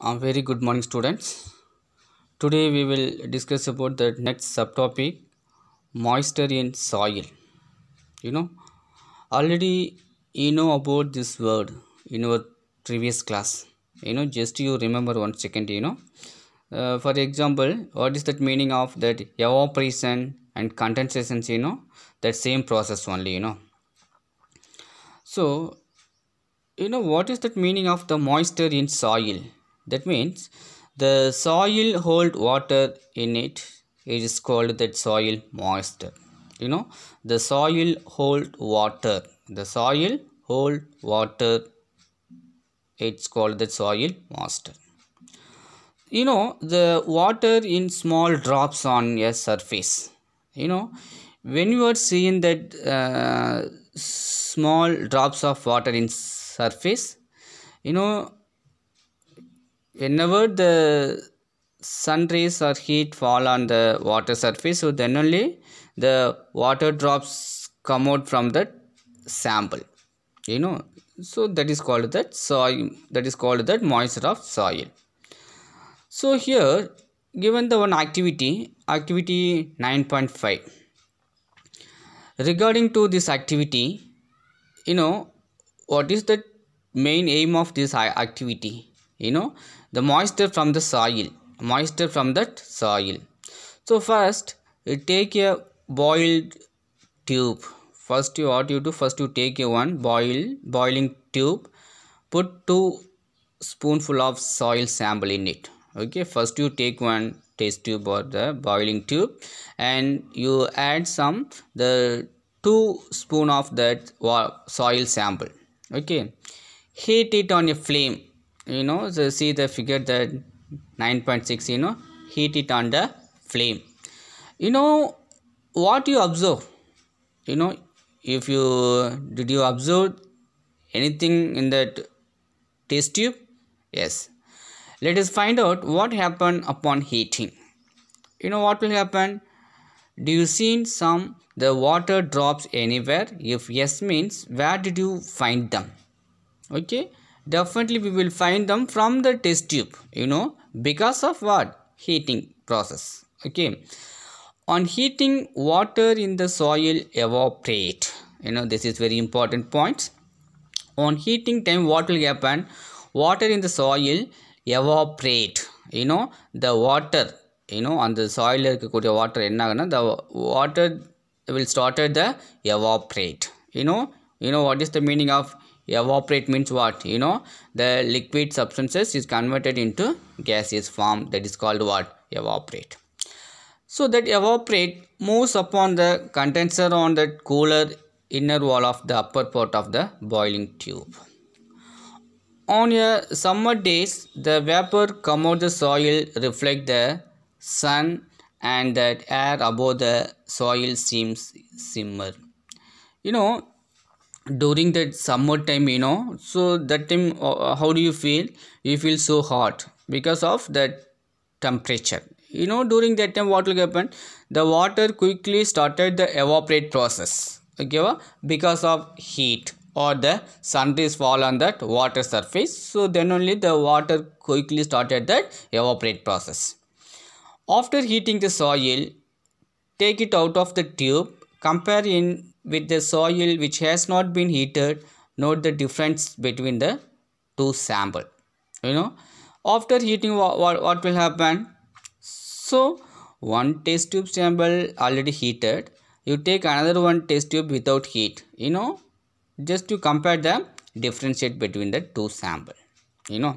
A very good morning students. Today we will discuss about the next subtopic moisture in soil. You know already you know about this word in our previous class. You know just you remember one second you know. Uh, for example what is that meaning of that evaporation and condensation you know that same process only you know. So you know what is that meaning of the moisture in soil that means the soil hold water in it it is called that soil moisture you know the soil hold water the soil hold water it's called the soil moisture you know the water in small drops on a surface you know when you are seeing that uh, small drops of water in surface you know whenever the sun rays or heat fall on the water surface so then only the water drops come out from that sample you know so that is called that soil that is called that moisture of soil so here given the one activity activity 9.5 regarding to this activity you know what is the main aim of this activity you know the moisture from the soil moisture from that soil so first you take a boiled tube first you what you do first you take a one boil boiling tube put two spoonful of soil sample in it okay first you take one test tube or the boiling tube and you add some the two spoon of that soil sample okay heat it on a flame you know see the figure that 9.6 you know heat it on the flame you know what you observe you know if you did you observe anything in that test tube yes let us find out what happened upon heating you know what will happen do you see some the water drops anywhere if yes means where did you find them okay definitely we will find them from the test tube you know because of what heating process okay on heating water in the soil evaporate you know this is very important point on heating time what will happen water in the soil evaporate you know the water you know on the soil, water the water will start will started the evaporate you know you know what is the meaning evaporate means what you know the liquid substances is converted into gaseous form that is called what evaporate so that evaporate moves upon the condenser on the cooler inner wall of the upper part of the boiling tube on a summer days the vapor come out the soil reflect the sun and that air above the soil seems simmer you know during that summer time you know so that time uh, uh, how do you feel you feel so hot because of that temperature you know during that time what will happen the water quickly started the evaporate process okay because of heat or the sun rays fall on that water surface so then only the water quickly started that evaporate process after heating the soil take it out of the tube compare in with the soil which has not been heated note the difference between the two sample you know after heating what, what, will happen so one test tube sample already heated you take another one test tube without heat you know just to compare the differentiate between the two sample you know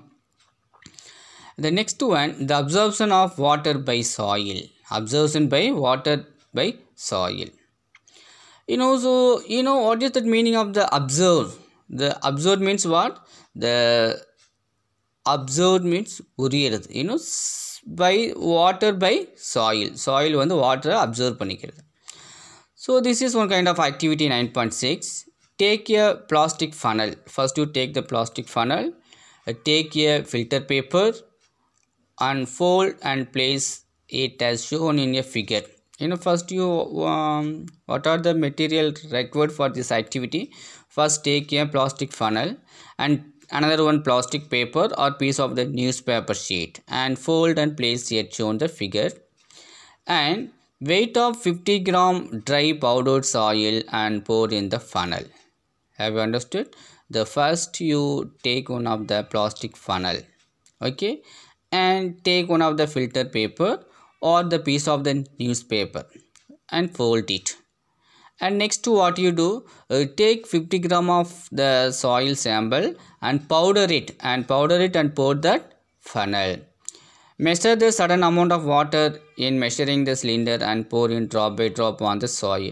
the next one the absorption of water by soil absorption by water by soil you know so you know what is the meaning of the observe the observe means what the observe means you know by water by soil soil when the water absorb. so this is one kind of activity 9.6 take a plastic funnel first you take the plastic funnel uh, take a filter paper unfold and place it as shown in a figure you know first you um, what are the material required for this activity first take a plastic funnel and another one plastic paper or piece of the newspaper sheet and fold and place it shown the figure and weight of 50 gram dry powdered soil and pour in the funnel have you understood the first you take one of the plastic funnel okay and take one of the filter paper or the piece of the newspaper and fold it and next to what you do uh, take 50 gram of the soil sample and powder it and powder it and pour that funnel measure the certain amount of water in measuring the cylinder and pour in drop by drop on the soil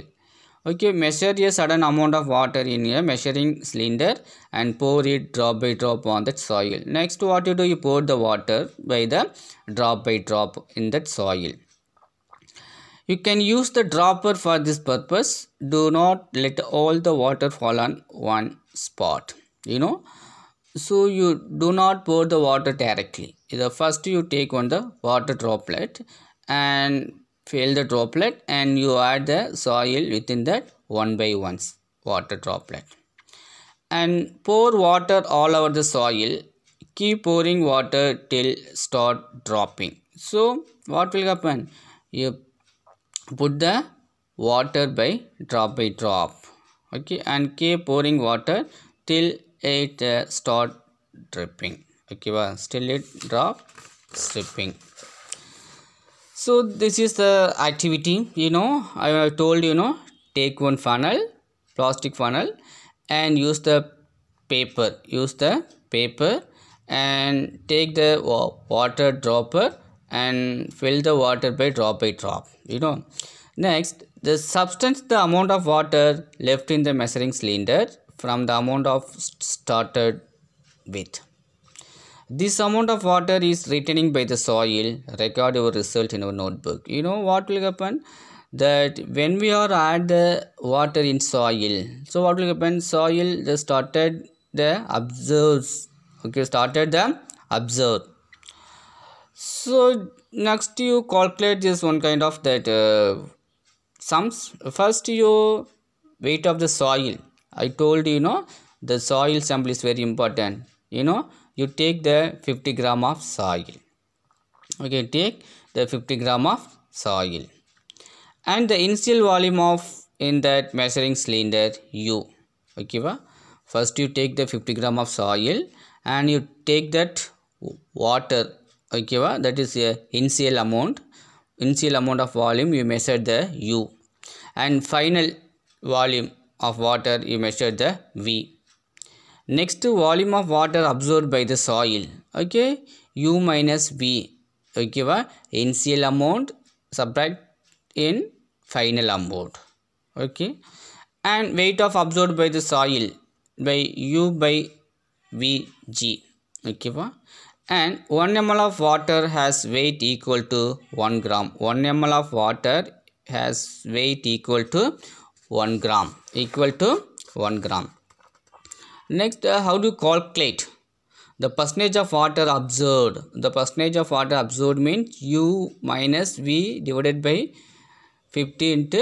okay measure a certain amount of water in a measuring cylinder and pour it drop by drop on that soil next what you do you pour the water by the drop by drop in that soil you can use the dropper for this purpose do not let all the water fall on one spot you know so you do not pour the water directly the first you take on the water droplet and fill the droplet and you add the soil within that one by one water droplet. And pour water all over the soil. Keep pouring water till start dropping. So what will happen? You put the water by drop by drop. Okay and keep pouring water till it uh, start dripping. Okay, well, still it drop dripping so this is the activity you know i have told you know take one funnel plastic funnel and use the paper use the paper and take the water dropper and fill the water by drop by drop you know next the substance the amount of water left in the measuring cylinder from the amount of started with this amount of water is retaining by the soil. Record your result in our notebook. You know what will happen? That when we are add the water in soil, so what will happen? Soil just started the absorbs. Okay, started the observe. So next you calculate this one kind of that uh, sums. First you weight of the soil. I told you know the soil sample is very important. You know you take the 50 gram of soil okay take the 50 gram of soil and the initial volume of in that measuring cylinder u okay ba? first you take the 50 gram of soil and you take that water okay ba? that is a initial amount initial amount of volume you measure the u and final volume of water you measure the v Next volume of water absorbed by the soil. Okay. U minus V. Okay. NCL amount subtract in final amount. Okay. And weight of absorbed by the soil by U by VG. Okay. And 1 ml of water has weight equal to 1 gram. 1 ml of water has weight equal to 1 gram. Equal to 1 gram Next, uh, how you calculate the percentage of water absorbed? The percentage of water absorbed means U minus V divided by 50 into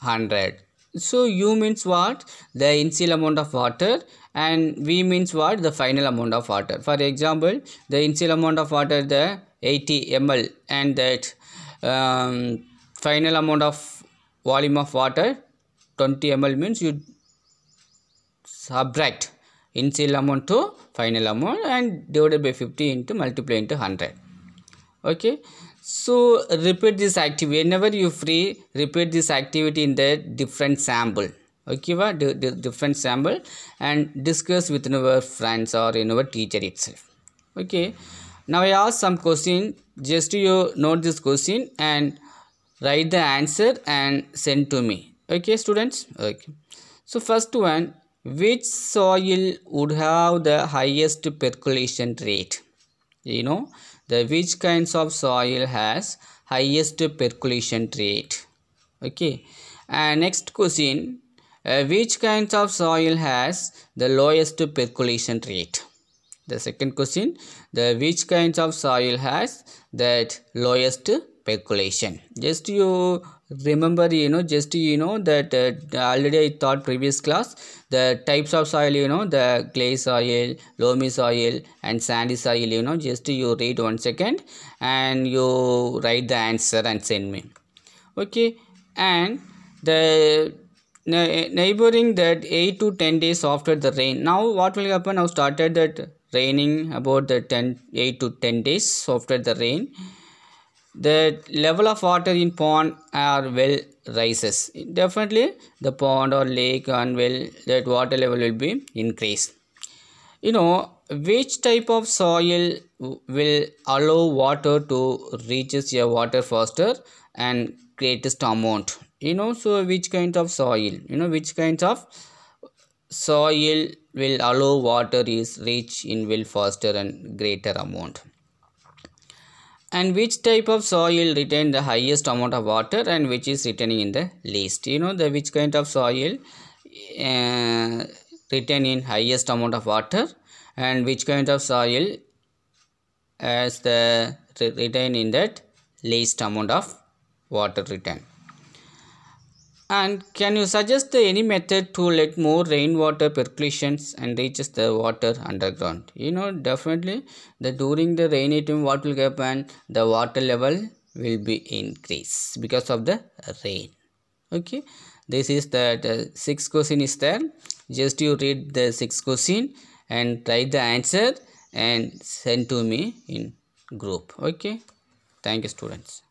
100. So U means what? The initial amount of water and V means what? The final amount of water. For example, the initial amount of water the 80 ml and that um, final amount of volume of water 20 ml means you subtract initial amount to final amount and divided by 50 into multiply into 100 okay so repeat this activity whenever you free repeat this activity in the different sample okay va the, the different sample and discuss with your friends or in our teacher itself okay now i ask some question just you note this question and write the answer and send to me okay students okay so first one which soil would have the highest percolation rate? You know, the which kinds of soil has highest percolation rate? Okay. And next question, uh, which kinds of soil has the lowest percolation rate? The second question, the which kinds of soil has that lowest percolation? Just you remember you know just you know that uh, already i taught previous class the types of soil you know the clay soil loamy soil and sandy soil you know just you read one second and you write the answer and send me okay and the neighboring that 8 to 10 days after the rain now what will happen I started that raining about the 10 8 to 10 days after the rain the level of water in pond or well rises definitely the pond or lake and well that water level will be increased you know which type of soil will allow water to reaches your water faster and greatest amount you know so which kind of soil you know which kinds of soil will allow water is reach in well faster and greater amount and which type of soil retain the highest amount of water and which is retaining in the least you know the which kind of soil uh, retain in highest amount of water and which kind of soil as the retain in that least amount of water retain. And can you suggest any method to let more rainwater percolations and reaches the water underground? You know, definitely the during the rainy time, what will happen? The water level will be increase because of the rain. Okay, this is the, the sixth question is there. Just you read the sixth question and write the answer and send to me in group. Okay, thank you, students.